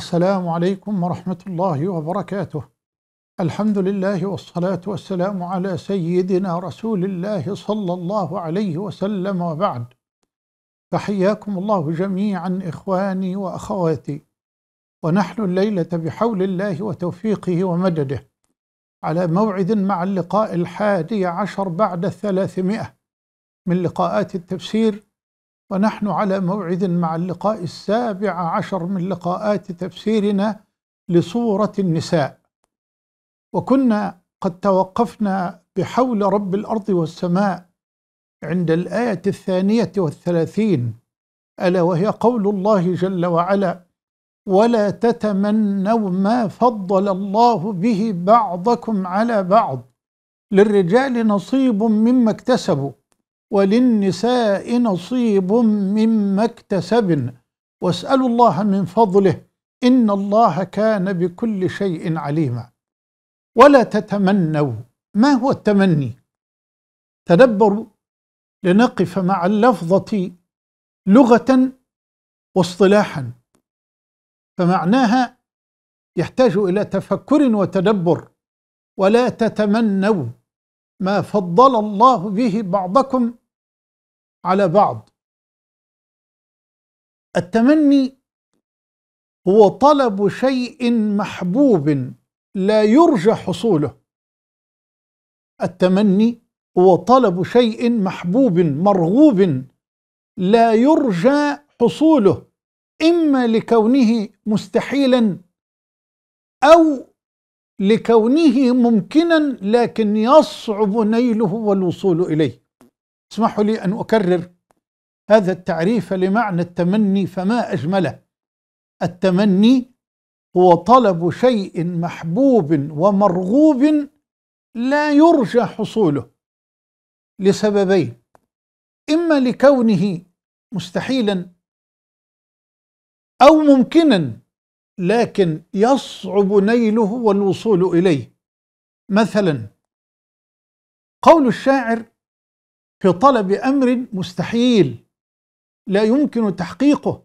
السلام عليكم ورحمة الله وبركاته الحمد لله والصلاة والسلام على سيدنا رسول الله صلى الله عليه وسلم وبعد فحياكم الله جميعا إخواني وأخواتي ونحن الليلة بحول الله وتوفيقه ومدده على موعد مع اللقاء الحادي عشر بعد الثلاثمائة من لقاءات التفسير ونحن على موعد مع اللقاء السابع عشر من لقاءات تفسيرنا لصورة النساء وكنا قد توقفنا بحول رب الأرض والسماء عند الآية الثانية والثلاثين ألا وهي قول الله جل وعلا ولا تتمنوا ما فضل الله به بعضكم على بعض للرجال نصيب مما اكتسبوا وللنساء نصيب مما اكتسبن واسألوا الله من فضله إن الله كان بكل شيء عليما ولا تتمنوا ما هو التمني تدبروا لنقف مع اللفظة لغة واصطلاحا فمعناها يحتاج إلى تفكر وتدبر ولا تتمنوا ما فضل الله به بعضكم على بعض التمني هو طلب شيء محبوب لا يرجى حصوله التمني هو طلب شيء محبوب مرغوب لا يرجى حصوله اما لكونه مستحيلا او لكونه ممكنا لكن يصعب نيله والوصول اليه اسمحوا لي أن أكرر هذا التعريف لمعنى التمني فما أجمله التمني هو طلب شيء محبوب ومرغوب لا يرجى حصوله لسببين إما لكونه مستحيلا أو ممكنا لكن يصعب نيله والوصول إليه مثلا قول الشاعر في طلب امر مستحيل لا يمكن تحقيقه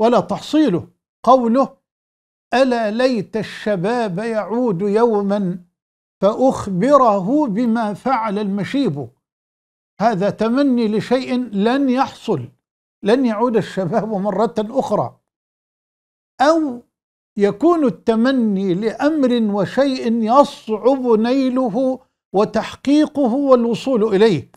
ولا تحصيله قوله الا ليت الشباب يعود يوما فاخبره بما فعل المشيب هذا تمني لشيء لن يحصل لن يعود الشباب مره اخرى او يكون التمني لامر وشيء يصعب نيله وتحقيقه والوصول اليه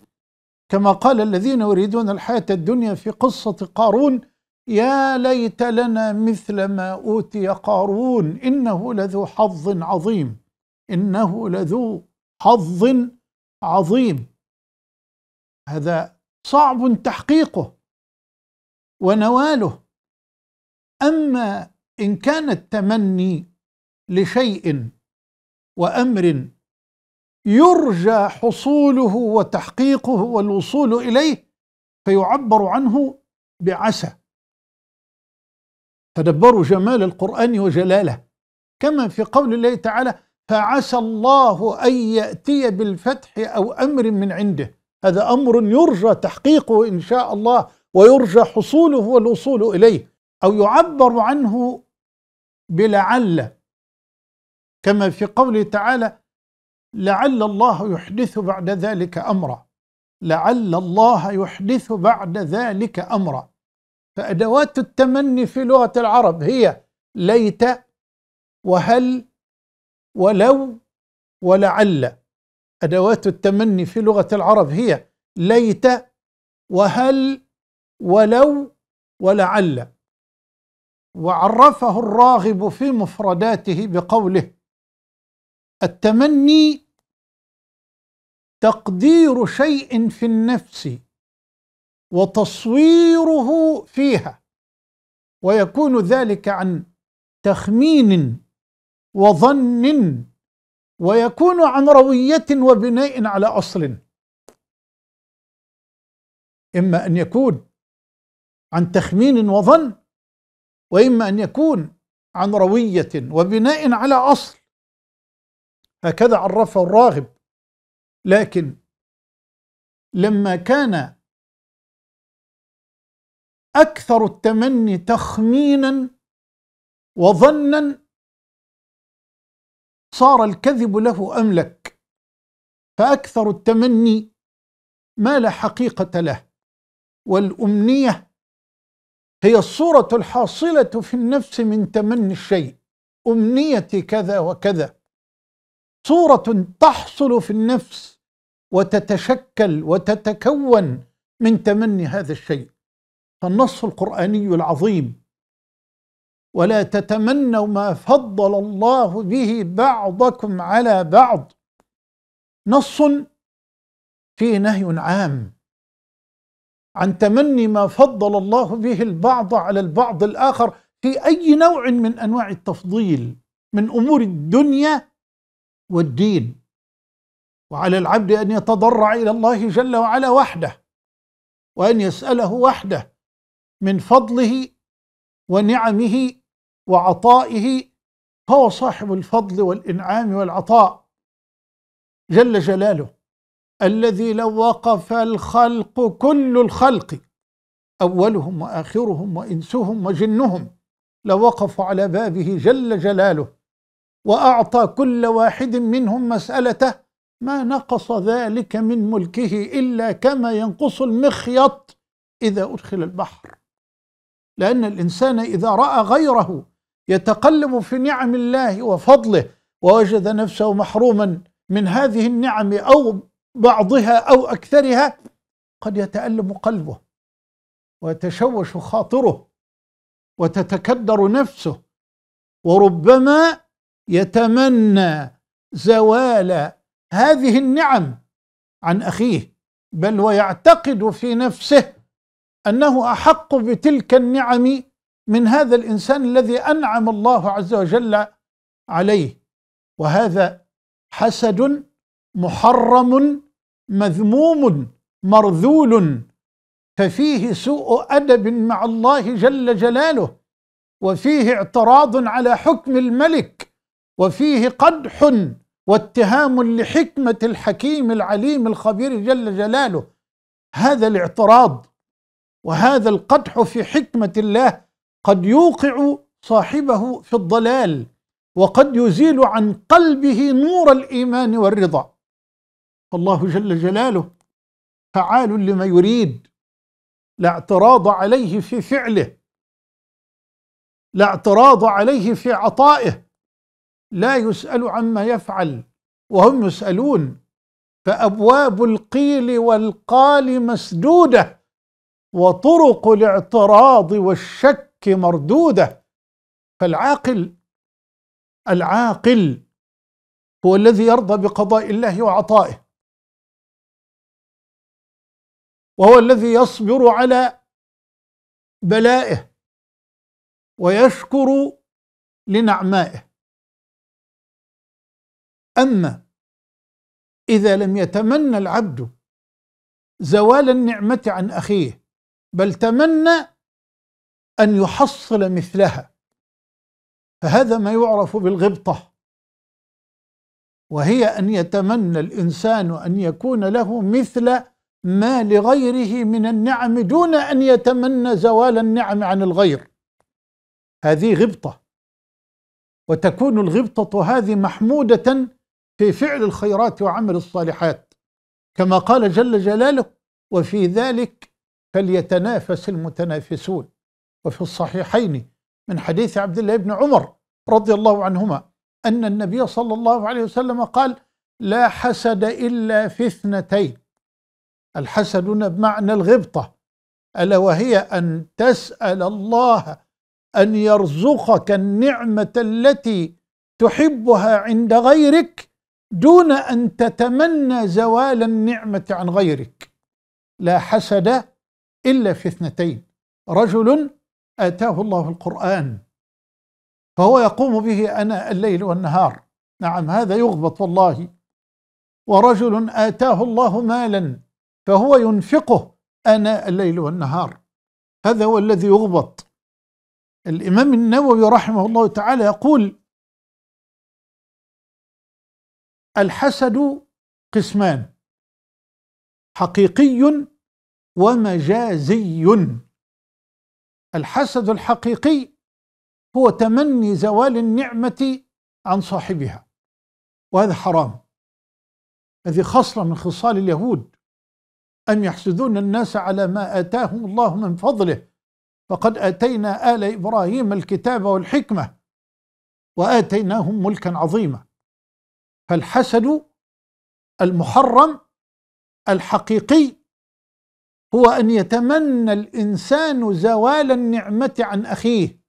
كما قال الذين يريدون الحياة الدنيا في قصة قارون يا ليت لنا مثل ما أوتي قارون إنه لذو حظ عظيم إنه لذو حظ عظيم هذا صعب تحقيقه ونواله أما إن كان التمني لشيء وأمر يرجى حصوله وتحقيقه والوصول اليه فيعبر عنه بعسى تدبروا جمال القران وجلاله كما في قول الله تعالى فعسى الله ان ياتي بالفتح او امر من عنده هذا امر يرجى تحقيقه ان شاء الله ويرجى حصوله والوصول اليه او يعبر عنه بلعل كما في قوله تعالى لعل الله يحدث بعد ذلك أمرا لعل الله يحدث بعد ذلك أمرا فأدوات التمني في لغة العرب هي ليت وهل ولو ولعل أدوات التمني في لغة العرب هي ليت وهل ولو ولعل وعرفه الراغب في مفرداته بقوله التمني تقدير شيء في النفس وتصويره فيها ويكون ذلك عن تخمين وظن ويكون عن رويه وبناء على اصل اما ان يكون عن تخمين وظن واما ان يكون عن رويه وبناء على اصل هكذا عرفه الراغب لكن لما كان أكثر التمني تخمينا وظنا صار الكذب له أملك فأكثر التمني ما لا حقيقة له والأمنية هي الصورة الحاصلة في النفس من تمني الشيء أمنيتي كذا وكذا صوره تحصل في النفس وتتشكل وتتكون من تمني هذا الشيء فالنص القراني العظيم ولا تتمنوا ما فضل الله به بعضكم على بعض نص فيه نهي عام عن تمني ما فضل الله به البعض على البعض الاخر في اي نوع من انواع التفضيل من امور الدنيا والدين وعلى العبد أن يتضرع إلى الله جل وعلا وحده وأن يسأله وحده من فضله ونعمه وعطائه هو صاحب الفضل والإنعام والعطاء جل جلاله الذي لو وقف الخلق كل الخلق أولهم وآخرهم وإنسهم وجنهم لوقفوا على بابه جل جلاله واعطى كل واحد منهم مسالته ما نقص ذلك من ملكه الا كما ينقص المخيط اذا ادخل البحر لان الانسان اذا راى غيره يتقلب في نعم الله وفضله ووجد نفسه محروما من هذه النعم او بعضها او اكثرها قد يتالم قلبه ويتشوش خاطره وتتكدر نفسه وربما يتمنى زوال هذه النعم عن اخيه بل ويعتقد في نفسه انه احق بتلك النعم من هذا الانسان الذي انعم الله عز وجل عليه وهذا حسد محرم مذموم مرذول ففيه سوء ادب مع الله جل جلاله وفيه اعتراض على حكم الملك وفيه قدح واتهام لحكمة الحكيم العليم الخبير جل جلاله هذا الاعتراض وهذا القدح في حكمة الله قد يوقع صاحبه في الضلال وقد يزيل عن قلبه نور الإيمان والرضا فالله جل جلاله فعال لما يريد لا اعتراض عليه في فعله لا اعتراض عليه في عطائه لا يسأل عما يفعل وهم يسألون فأبواب القيل والقال مسدودة وطرق الاعتراض والشك مردودة فالعاقل العاقل هو الذي يرضى بقضاء الله وعطائه وهو الذي يصبر على بلائه ويشكر لنعمائه أما إذا لم يتمنى العبد زوال النعمة عن أخيه بل تمنى أن يحصل مثلها فهذا ما يعرف بالغبطة وهي أن يتمنى الإنسان أن يكون له مثل ما لغيره من النعم دون أن يتمنى زوال النعم عن الغير هذه غبطة وتكون الغبطة هذه محمودة في فعل الخيرات وعمل الصالحات كما قال جل جلاله وفي ذلك فليتنافس المتنافسون وفي الصحيحين من حديث عبد الله بن عمر رضي الله عنهما أن النبي صلى الله عليه وسلم قال لا حسد إلا في اثنتين الحسد بمعنى الغبطة ألا وهي أن تسأل الله أن يرزقك النعمة التي تحبها عند غيرك دون أن تتمنى زوال النعمة عن غيرك لا حسد إلا في اثنتين رجل آتاه الله القرآن فهو يقوم به أنا الليل والنهار نعم هذا يغبط والله ورجل آتاه الله مالا فهو ينفقه أنا الليل والنهار هذا هو الذي يغبط الإمام النووي رحمه الله تعالى يقول الحسد قسمان حقيقي ومجازي الحسد الحقيقي هو تمني زوال النعمة عن صاحبها وهذا حرام هذه خصلة من خصال اليهود أن يحسدون الناس على ما آتاهم الله من فضله فقد آتينا آل إبراهيم الكتاب والحكمة وآتيناهم ملكا عظيما فالحسد المحرم الحقيقي هو ان يتمنى الانسان زوال النعمه عن اخيه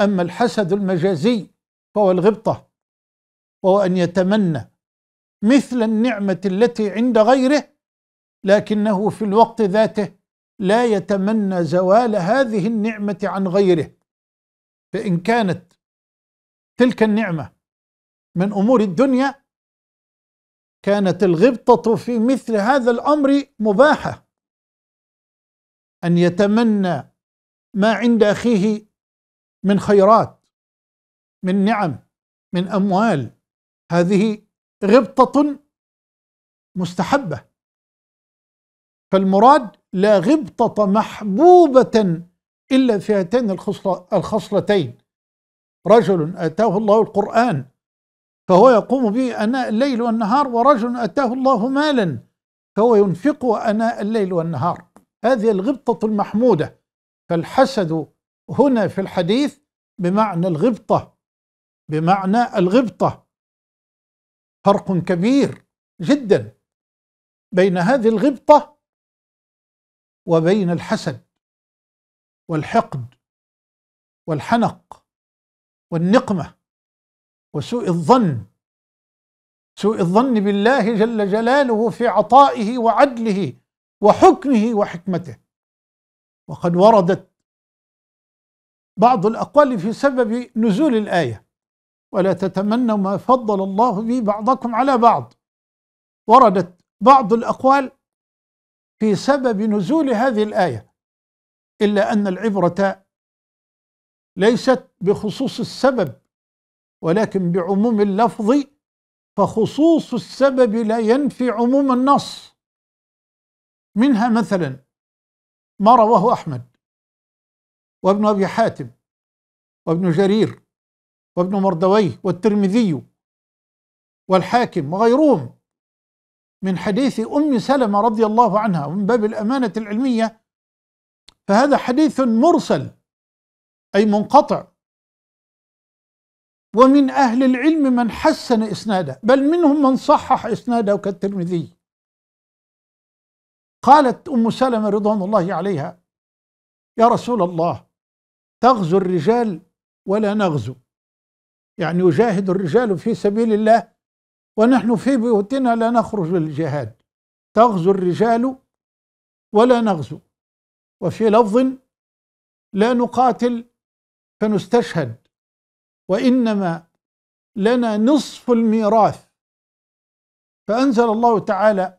اما الحسد المجازي فهو الغبطه وهو ان يتمنى مثل النعمه التي عند غيره لكنه في الوقت ذاته لا يتمنى زوال هذه النعمه عن غيره فان كانت تلك النعمه من أمور الدنيا كانت الغبطة في مثل هذا الأمر مباحة أن يتمنى ما عند أخيه من خيرات من نعم من أموال هذه غبطة مستحبة فالمراد لا غبطة محبوبة إلا في هاتين الخصلتين رجل آتاه الله القرآن فهو يقوم به أناء الليل والنهار ورجل أتاه الله مالا فهو ينفقه أناء الليل والنهار هذه الغبطة المحمودة فالحسد هنا في الحديث بمعنى الغبطة بمعنى الغبطة فرق كبير جدا بين هذه الغبطة وبين الحسد والحقد والحنق والنقمة وسوء الظن سوء الظن بالله جل جلاله في عطائه وعدله وحكمه وحكمته وقد وردت بعض الأقوال في سبب نزول الآية ولا تتمنوا ما فضل الله به بعضكم على بعض وردت بعض الأقوال في سبب نزول هذه الآية إلا أن العبرة ليست بخصوص السبب ولكن بعموم اللفظ فخصوص السبب لا ينفي عموم النص منها مثلا ما رواه احمد وابن ابي حاتم وابن جرير وابن مردويه والترمذي والحاكم وغيرهم من حديث ام سلمه رضي الله عنها ومن باب الامانه العلميه فهذا حديث مرسل اي منقطع ومن أهل العلم من حسن إسناده بل منهم من صحح إسناده كالترمذي قالت أم سلمة رضوان الله عليها يا رسول الله تغزو الرجال ولا نغزو يعني يجاهد الرجال في سبيل الله ونحن في بيوتنا لا نخرج للجهاد تغزو الرجال ولا نغزو وفي لفظ لا نقاتل فنستشهد وإنما لنا نصف الميراث فأنزل الله تعالى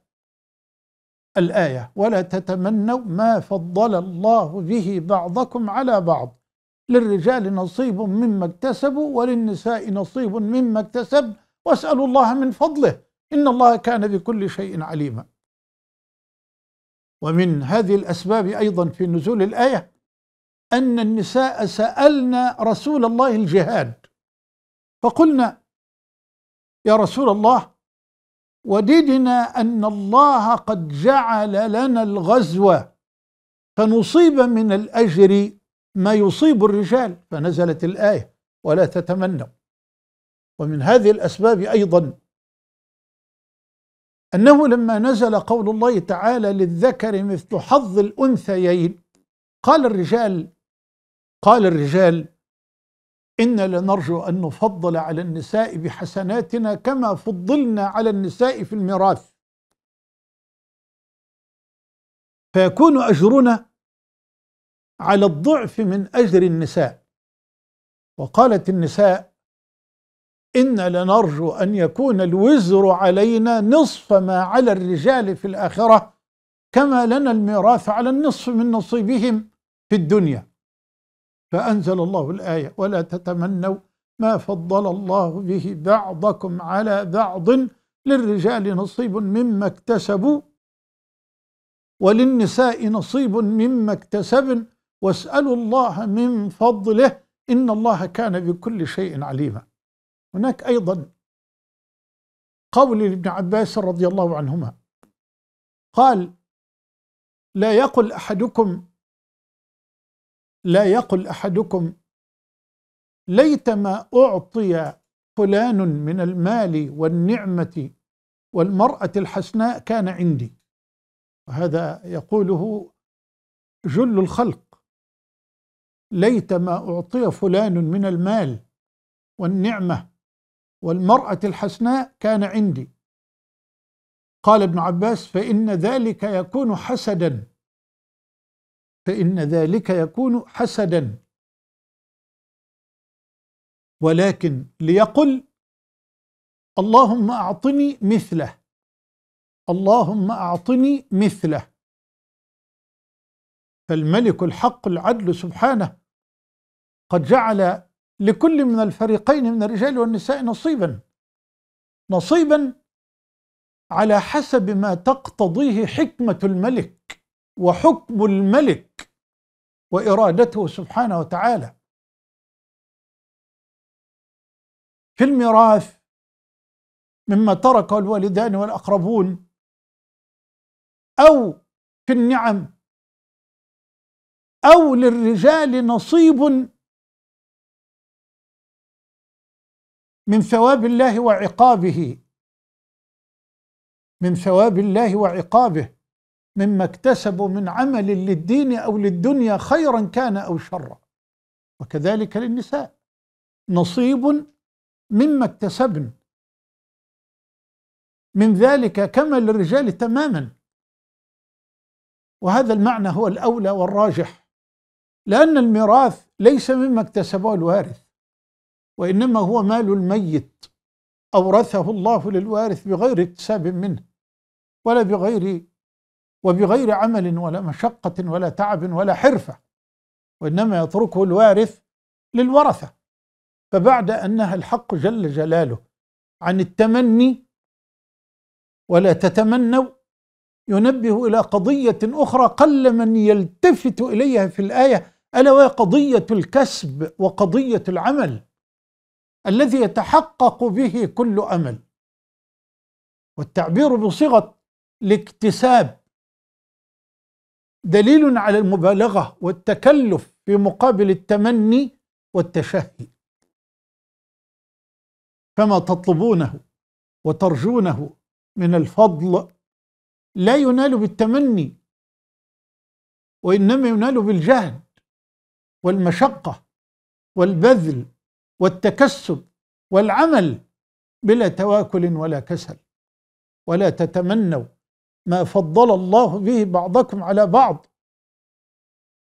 الآية ولا تتمنوا ما فضل الله به بعضكم على بعض للرجال نصيب مما اكتسبوا وللنساء نصيب مما اكتسب واسألوا الله من فضله إن الله كان بكل شيء عليما ومن هذه الأسباب أيضا في نزول الآية أن النساء سألنا رسول الله الجهاد فقلنا يا رسول الله وددنا أن الله قد جعل لنا الغزو فنصيب من الأجر ما يصيب الرجال فنزلت الآية ولا تتمنوا ومن هذه الأسباب أيضا أنه لما نزل قول الله تعالى للذكر مثل حظ الأنثيين قال الرجال قال الرجال إنا لنرجو أن نفضل على النساء بحسناتنا كما فضلنا على النساء في الميراث فيكون أجرنا على الضعف من أجر النساء وقالت النساء إنا لنرجو أن يكون الوزر علينا نصف ما على الرجال في الآخرة كما لنا الميراث على النصف من نصيبهم في الدنيا فأنزل الله الآية ولا تتمنوا ما فضل الله به بعضكم على بعض للرجال نصيب مما اكتسبوا وللنساء نصيب مما اكتسبن واسألوا الله من فضله إن الله كان بكل شيء عليما هناك أيضا قول لابن عباس رضي الله عنهما قال لا يقل أحدكم لا يقل احدكم ليت ما اعطي فلان من المال والنعمه والمراه الحسناء كان عندي وهذا يقوله جل الخلق ليت ما اعطي فلان من المال والنعمه والمراه الحسناء كان عندي قال ابن عباس فان ذلك يكون حسدا فإن ذلك يكون حسدا ولكن ليقل اللهم أعطني مثله اللهم أعطني مثله فالملك الحق العدل سبحانه قد جعل لكل من الفريقين من الرجال والنساء نصيبا نصيبا على حسب ما تقتضيه حكمة الملك وحكم الملك وإرادته سبحانه وتعالى في الميراث مما ترك الوالدان والأقربون أو في النعم أو للرجال نصيب من ثواب الله وعقابه من ثواب الله وعقابه مما اكتسبوا من عمل للدين أو للدنيا خيرا كان أو شرا وكذلك للنساء نصيب مما اكتسبن من ذلك كما للرجال تماما وهذا المعنى هو الأولى والراجح لأن الميراث ليس مما اكتسبه الوارث وإنما هو مال الميت أورثه الله للوارث بغير اكتساب منه ولا بغير وبغير عمل ولا مشقة ولا تعب ولا حرفة وإنما يتركه الوارث للورثة فبعد أنها الحق جل جلاله عن التمني ولا تتمنوا ينبه إلى قضية أخرى قل من يلتفت إليها في الآية ألا وهي قضية الكسب وقضية العمل الذي يتحقق به كل أمل والتعبير بصيغة الاكتساب دليل على المبالغة والتكلف في مقابل التمني والتشهي فما تطلبونه وترجونه من الفضل لا ينال بالتمني وإنما ينال بالجهد والمشقة والبذل والتكسب والعمل بلا تواكل ولا كسل ولا تتمنوا ما فضل الله به بعضكم على بعض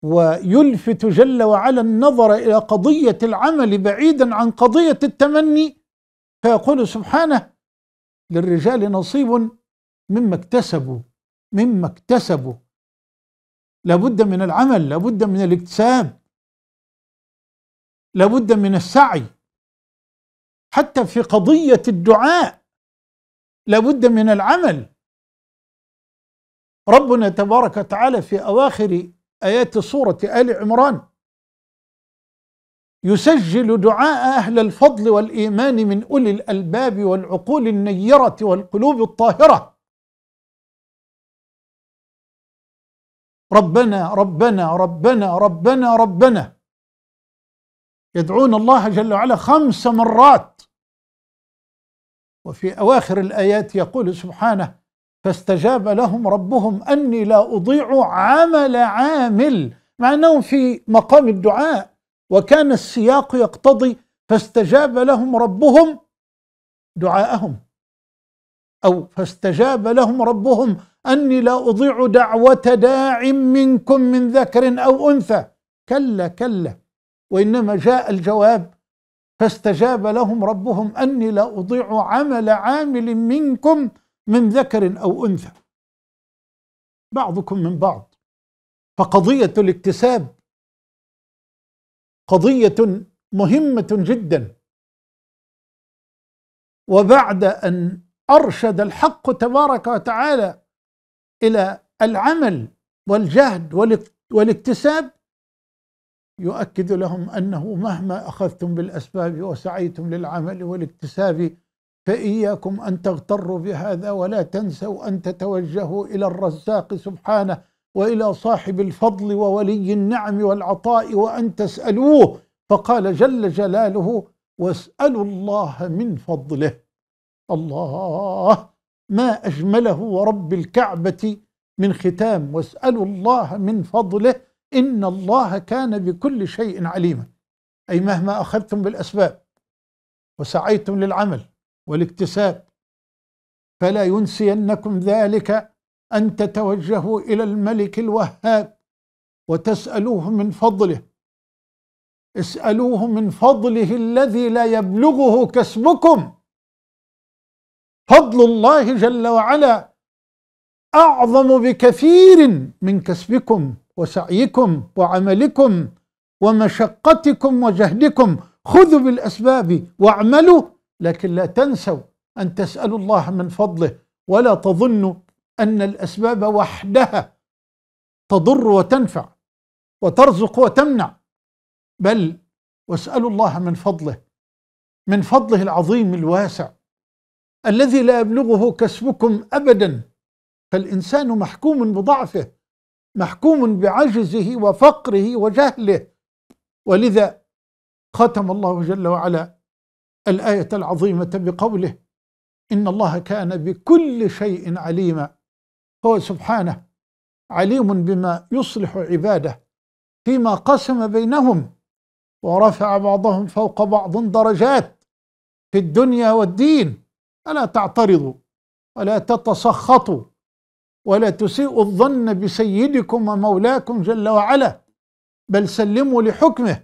ويلفت جل وعلا النظر الى قضيه العمل بعيدا عن قضيه التمني فيقول سبحانه للرجال نصيب مما اكتسبوا مما اكتسبوا لابد من العمل لابد من الاكتساب لابد من السعي حتى في قضيه الدعاء لابد من العمل ربنا تبارك وتعالى في أواخر آيات سورة آل عمران يسجل دعاء أهل الفضل والإيمان من أولي الألباب والعقول النيرة والقلوب الطاهرة ربنا ربنا ربنا ربنا ربنا يدعون الله جل وعلا خمس مرات وفي أواخر الآيات يقول سبحانه فاستجاب لهم ربهم أني لا أضيع عمل عامل مع أنهم في مقام الدعاء وكان السياق يقتضي فاستجاب لهم ربهم دعاءهم أو فاستجاب لهم ربهم أني لا أضيع دعوة داع منكم من ذكر أو أنثى كلا كلا وإنما جاء الجواب فاستجاب لهم ربهم أني لا أضيع عمل عامل منكم من ذكر أو أنثى بعضكم من بعض فقضية الاكتساب قضية مهمة جدا وبعد أن أرشد الحق تبارك وتعالى إلى العمل والجهد والاكتساب يؤكد لهم أنه مهما أخذتم بالأسباب وسعيتم للعمل والاكتساب فإياكم أن تغتروا بهذا ولا تنسوا أن تتوجهوا إلى الرزاق سبحانه وإلى صاحب الفضل وولي النعم والعطاء وأن تسألوه فقال جل جلاله واسألوا الله من فضله الله ما أجمله ورب الكعبة من ختام واسألوا الله من فضله إن الله كان بكل شيء عليما أي مهما أخذتم بالأسباب وسعيتم للعمل والاكتساب فلا ينسينكم ذلك أن تتوجهوا إلى الملك الوهاب وتسألوه من فضله اسألوه من فضله الذي لا يبلغه كسبكم فضل الله جل وعلا أعظم بكثير من كسبكم وسعيكم وعملكم ومشقتكم وجهدكم خذوا بالأسباب واعملوا لكن لا تنسوا أن تسألوا الله من فضله ولا تظنوا أن الأسباب وحدها تضر وتنفع وترزق وتمنع بل واسألوا الله من فضله من فضله العظيم الواسع الذي لا يبلغه كسبكم أبدا فالإنسان محكوم بضعفه محكوم بعجزه وفقره وجهله ولذا ختم الله جل وعلا الآية العظيمة بقوله إن الله كان بكل شيء عليما هو سبحانه عليم بما يصلح عباده فيما قسم بينهم ورفع بعضهم فوق بعض درجات في الدنيا والدين ألا تعترضوا ولا تتسخطوا ولا تسيئوا الظن بسيدكم ومولاكم جل وعلا بل سلموا لحكمه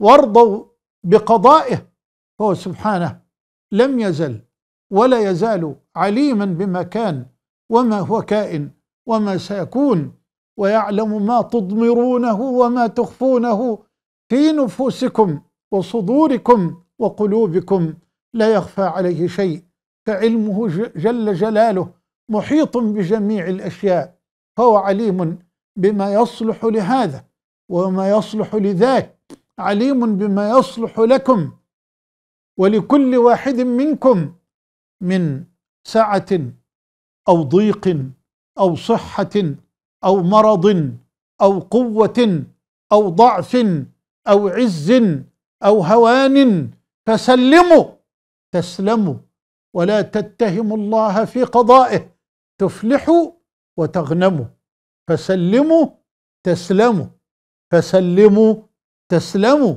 وارضوا بقضائه هو سبحانه لم يزل ولا يزال عليما بما كان وما هو كائن وما سيكون ويعلم ما تضمرونه وما تخفونه في نفوسكم وصدوركم وقلوبكم لا يخفى عليه شيء فعلمه جل جلاله محيط بجميع الاشياء فهو عليم بما يصلح لهذا وما يصلح لذاك عليم بما يصلح لكم ولكل واحد منكم من سعة أو ضيق أو صحة أو مرض أو قوة أو ضعف أو عز أو هوان فسلموا تسلموا ولا تتهموا الله في قضائه تفلحوا وتغنموا فسلموا تسلموا فسلموا تسلموا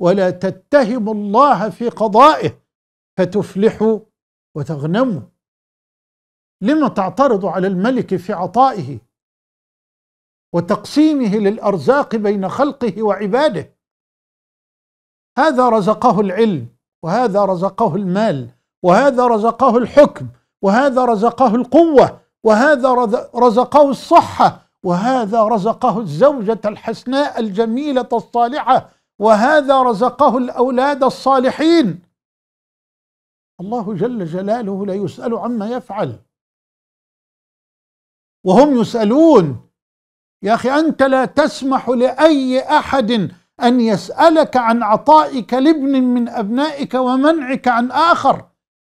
ولا تتهموا الله في قضائه فتفلحوا وتغنموا لما تعترضوا على الملك في عطائه وتقسيمه للارزاق بين خلقه وعباده هذا رزقه العلم وهذا رزقه المال وهذا رزقه الحكم وهذا رزقه القوه وهذا رزقه الصحه وهذا رزقه الزوجه الحسناء الجميله الصالحه وهذا رزقه الأولاد الصالحين الله جل جلاله لا يسأل عما يفعل وهم يسألون يا أخي أنت لا تسمح لأي أحد أن يسألك عن عطائك لابن من أبنائك ومنعك عن آخر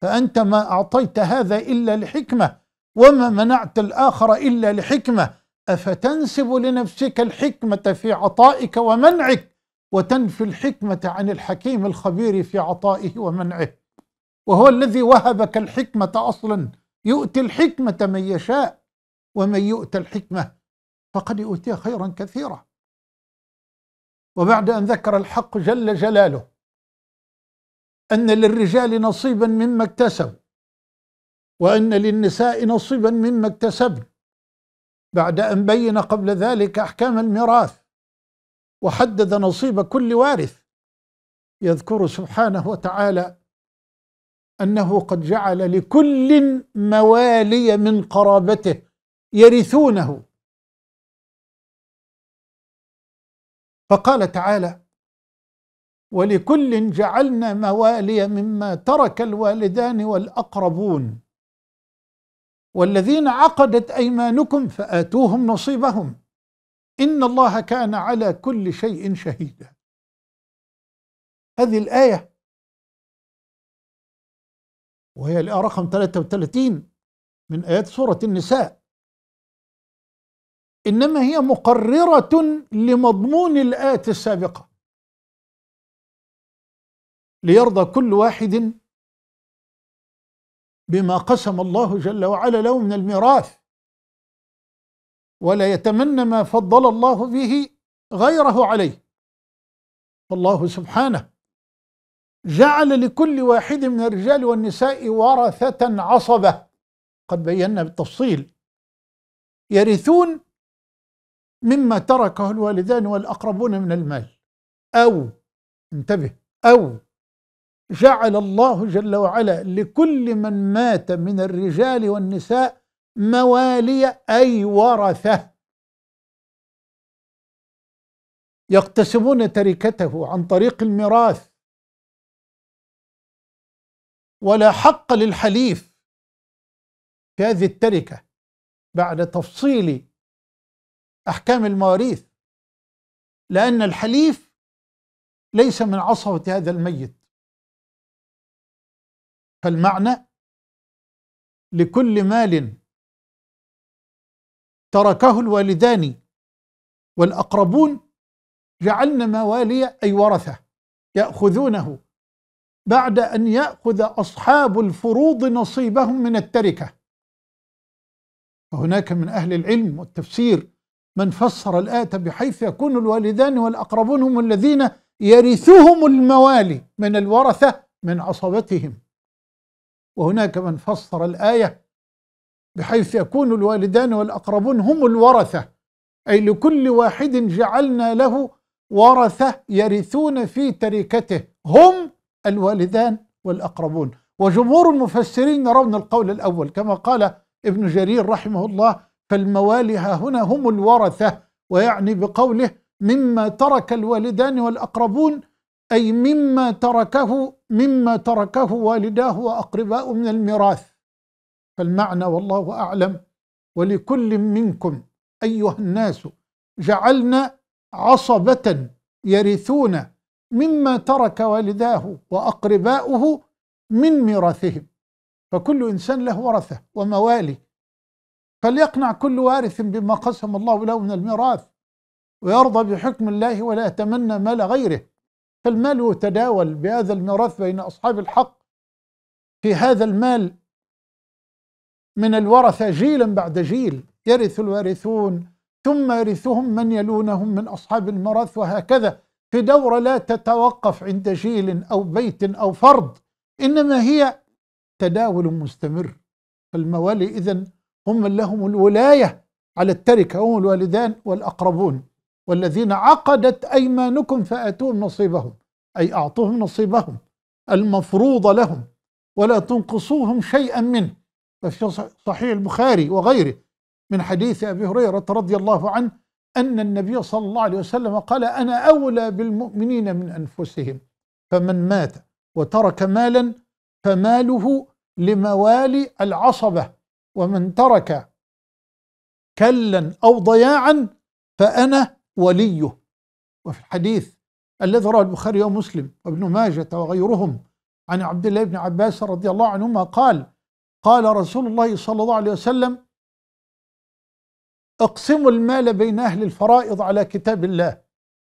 فأنت ما أعطيت هذا إلا لحكمة وما منعت الآخر إلا لحكمة أفتنسب لنفسك الحكمة في عطائك ومنعك وتنفي الحكمة عن الحكيم الخبير في عطائه ومنعه وهو الذي وهبك الحكمة أصلا يؤتي الحكمة من يشاء ومن يؤتى الحكمة فقد يؤتي خيرا كثيرا وبعد أن ذكر الحق جل جلاله أن للرجال نصيبا مما اكتسبوا وأن للنساء نصيبا مما اكتسبن بعد أن بين قبل ذلك أحكام الميراث وحدد نصيب كل وارث يذكر سبحانه وتعالى انه قد جعل لكل موالي من قرابته يرثونه فقال تعالى ولكل جعلنا موالي مما ترك الوالدان والاقربون والذين عقدت ايمانكم فاتوهم نصيبهم إن الله كان على كل شيء شهيدا هذه الآية وهي الآية رقم 33 من آيات سورة النساء إنما هي مقررة لمضمون الآيات السابقة ليرضى كل واحد بما قسم الله جل وعلا له من الميراث ولا يتمنى ما فضل الله به غيره عليه فالله سبحانه جعل لكل واحد من الرجال والنساء ورثة عصبة قد بينا بالتفصيل يرثون مما تركه الوالدان والأقربون من المال أو انتبه أو جعل الله جل وعلا لكل من مات من الرجال والنساء موالية أي ورثة يقتسمون تركته عن طريق الميراث ولا حق للحليف في هذه التركة بعد تفصيل أحكام المواريث لأن الحليف ليس من عصبة هذا الميت فالمعنى لكل مال تركه الوالدان والأقربون جعلنا موالي أي ورثة يأخذونه بعد أن يأخذ أصحاب الفروض نصيبهم من التركة فهناك من أهل العلم والتفسير من فسر الآية بحيث يكون الوالدان والأقربون هم الذين يرثهم الموالي من الورثة من عصبتهم وهناك من فسر الآية بحيث يكون الوالدان والأقربون هم الورثة أي لكل واحد جعلنا له ورثة يرثون في تركته هم الوالدان والأقربون وجمهور المفسرين يرون القول الأول كما قال ابن جرير رحمه الله فالموالي هنا هم الورثة ويعني بقوله مما ترك الوالدان والأقربون أي مما تركه مما تركه والداه وأقرباء من الميراث فالمعنى والله أعلم ولكل منكم أيها الناس جعلنا عصبة يرثون مما ترك والداه وأقرباؤه من ميراثهم فكل إنسان له ورثة وموالي فليقنع كل وارث بما قسم الله له من الميراث ويرضى بحكم الله ولا يتمنى مال غيره فالمال يتداول بهذا الميراث بين أصحاب الحق في هذا المال من الورثة جيلا بعد جيل يرث الوارثون ثم يرثهم من يلونهم من أصحاب المرث وهكذا في دورة لا تتوقف عند جيل أو بيت أو فرد إنما هي تداول مستمر فالموالي إذن هم لهم الولاية على التركة هم الوالدان والأقربون والذين عقدت أيمانكم فآتوهم نصيبهم أي أعطوهم نصيبهم المفروض لهم ولا تنقصوهم شيئا منه في صحيح البخاري وغيره من حديث أبي هريرة رضي الله عنه أن النبي صلى الله عليه وسلم قال أنا أولى بالمؤمنين من أنفسهم فمن مات وترك مالا فماله لموالي العصبة ومن ترك كلا أو ضياعا فأنا وليه وفي الحديث الذي رواه البخاري ومسلم وابن ماجه وغيرهم عن عبد الله بن عباس رضي الله عنهما قال قال رسول الله صلى الله عليه وسلم اقسموا المال بين أهل الفرائض على كتاب الله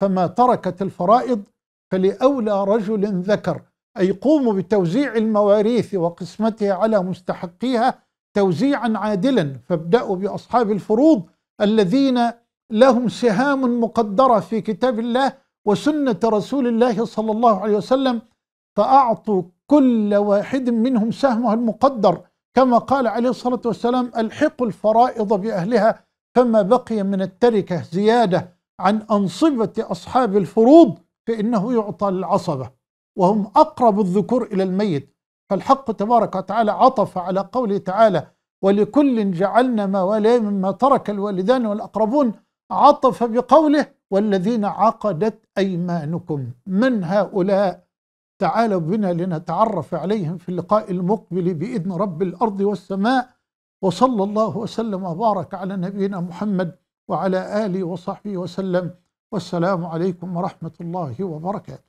فما تركت الفرائض فلأولى رجل ذكر أي قوموا بتوزيع المواريث وقسمتها على مستحقيها توزيعا عادلا فابدأوا بأصحاب الفروض الذين لهم سهام مقدرة في كتاب الله وسنة رسول الله صلى الله عليه وسلم فأعطوا كل واحد منهم سهمه المقدر كما قال عليه الصلاة والسلام الحقوا الفرائض بأهلها فما بقي من التركة زيادة عن أنصبة أصحاب الفروض فإنه يعطى للعصبة وهم أقرب الذكور إلى الميت فالحق تبارك وتعالى عطف على قوله تعالى ولكل جعلنا ما ولي مما ترك الوالدان والأقربون عطف بقوله والذين عقدت أيمانكم من هؤلاء تعالوا بنا لنتعرف عليهم في اللقاء المقبل بإذن رب الأرض والسماء وصلى الله وسلم وبارك على نبينا محمد وعلى آله وصحبه وسلم والسلام عليكم ورحمة الله وبركاته